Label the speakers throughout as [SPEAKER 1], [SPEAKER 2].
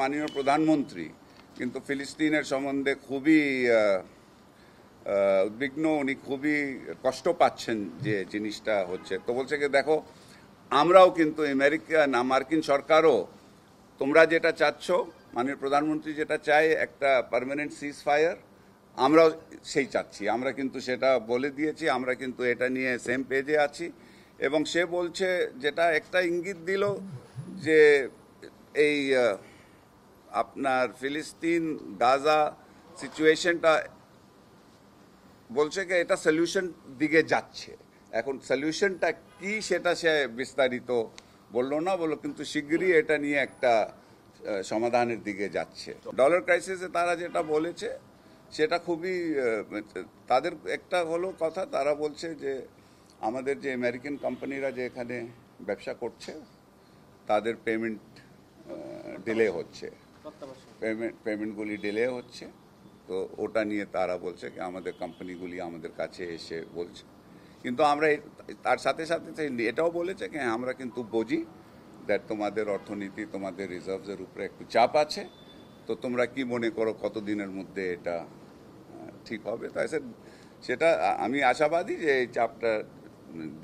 [SPEAKER 1] মাননীয় প্রধানমন্ত্রী কিন্তু ফিলিস্তিনের সম্বন্ধে খুবই উদ্বিগ্ন উনি খুবই কষ্ট পাচ্ছেন যে জিনিসটা হচ্ছে তো বলছে কি দেখো আমরাও কিন্তু আমেরিকান মার্কিন সরকারও তোমরা যেটা চাচ্ছ মাননীয় প্রধানমন্ত্রী যেটা চায় একটা পারমানেন্ট সিজ ফায়ার আমরাও সেই চাচ্ছি আমরা কিন্তু সেটা বলে দিয়েছি আমরা কিন্তু এটা নিয়ে সেম পেজে আছি এবং সে বলছে যেটা একটা ইঙ্গিত দিল যে এই আপনার ফিলিস্তিন গাজা সিচুয়েশনটা বলছে কি এটা সলিউশন দিকে যাচ্ছে এখন সলিউশনটা কি সেটা সে বিস্তারিত বললো না বললো কিন্তু শীঘ্রই এটা নিয়ে একটা সমাধানের দিকে যাচ্ছে ডলার ক্রাইসিসে তারা যেটা বলেছে সেটা খুবই তাদের একটা হলো কথা তারা বলছে যে আমাদের যে আমেরিকান কোম্পানিরা যে এখানে ব্যবসা করছে তাদের পেমেন্ট ডিলে হচ্ছে পেমেন্ট পেমেন্টগুলি ডিলে হচ্ছে তো ওটা নিয়ে তারা বলছে কি আমাদের কোম্পানিগুলি আমাদের কাছে এসে বলছে কিন্তু আমরা তার সাথে সাথে এটাও বলেছে কি হ্যাঁ আমরা কিন্তু বুঝি দ্যাট তোমাদের অর্থনীতি তোমাদের রিজার্ভসের উপরে একটু চাপ আছে তো তোমরা কি মনে করো কতদিনের মধ্যে এটা ঠিক হবে তাই স্যার সেটা আমি আশাবাদী যে এই চাপটা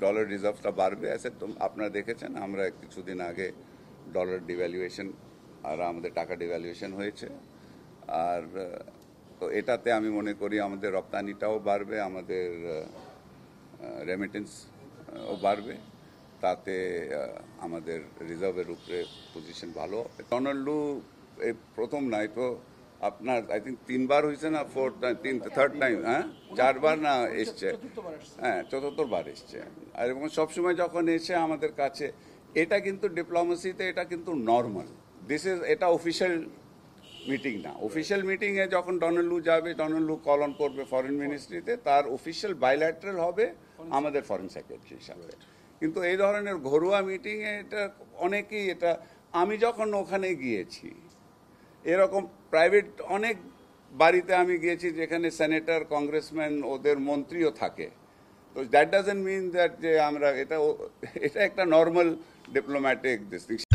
[SPEAKER 1] ডলার রিজার্ভটা বাড়বে তো আপনারা দেখেছেন আমরা কিছুদিন আগে ডলার ডিভ্যালুয়েশন আর আমাদের টাকা ডিভ্যালুয়েশন হয়েছে আর তো এটাতে আমি মনে করি আমাদের রপ্তানিটাও বাড়বে আমাদের রেমিটেন্সও বাড়বে তাতে আমাদের রিজার্ভের উপরে পজিশন ভালো টনাল্ডু এই প্রথম নাই তো আপনার আই থিঙ্ক তিনবার হয়েছে না ফোর্থ তিন থার্ড টাইম হ্যাঁ চারবার না এসছে হ্যাঁ চতুর্থবার এসছে আর এরকম সবসময় যখন এসে আমাদের কাছে এটা কিন্তু ডিপ্লোমেসিতে এটা কিন্তু নর্মাল দিস ইজ এটা অফিসিয়াল মিটিং না অফিসিয়াল মিটিংয়ে যখন ডোনাল্ডলু যাবে ডোনাল্ডলু কল অন করবে ফরেন মিনিস্ট্রিতে তার অফিসিয়াল বাইল্যাটারাল হবে আমাদের ফরেন সেক্রেটারি হিসাবে কিন্তু এই ধরনের ঘরোয়া মিটিংয়ে এটা অনেকেই এটা আমি যখন ওখানে গিয়েছি এরকম প্রাইভেট অনেক বাড়িতে আমি গিয়েছি যেখানে সেনেটর কংগ্রেসম্যান ওদের মন্ত্রীও থাকে তো দ্যাট ডাজেন্ট মিন দ্যাট যে আমরা এটা এটা একটা নর্মাল ডিপ্লোম্যাটিক দিস